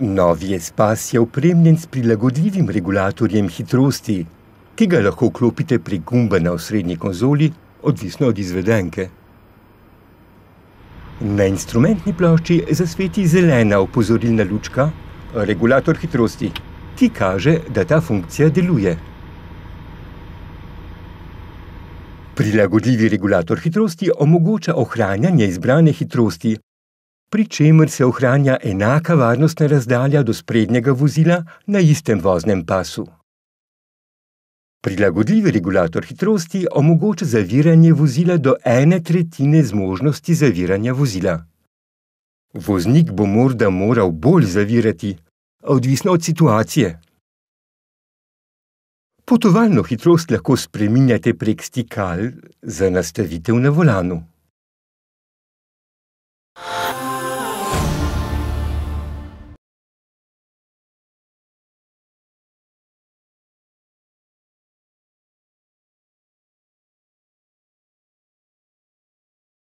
Novi espas je opremljen s prilagodljivim regulatorjem hitrosti, ki ga lahko vklopite prek gumba na osrednji konzoli, odvisno od izvedenke. Na instrumentni plošči zasveti zelena opozorilna lučka, regulator hitrosti, ki kaže, da ta funkcija deluje. Prilagodljivi regulator hitrosti omogoča ohranjanje izbrane hitrosti, pri čemer se ohranja enaka varnostna razdalja do sprednjega vozila na istem voznem pasu. Prilagodljivi regulator hitrosti omogoča zaviranje vozila do ene tretjine zmožnosti zaviranja vozila. Voznik bo morda moral bolj zavirati, odvisno od situacije. Potovalno hitrost lahko spreminjate prek stikal za nastavitev na volanu.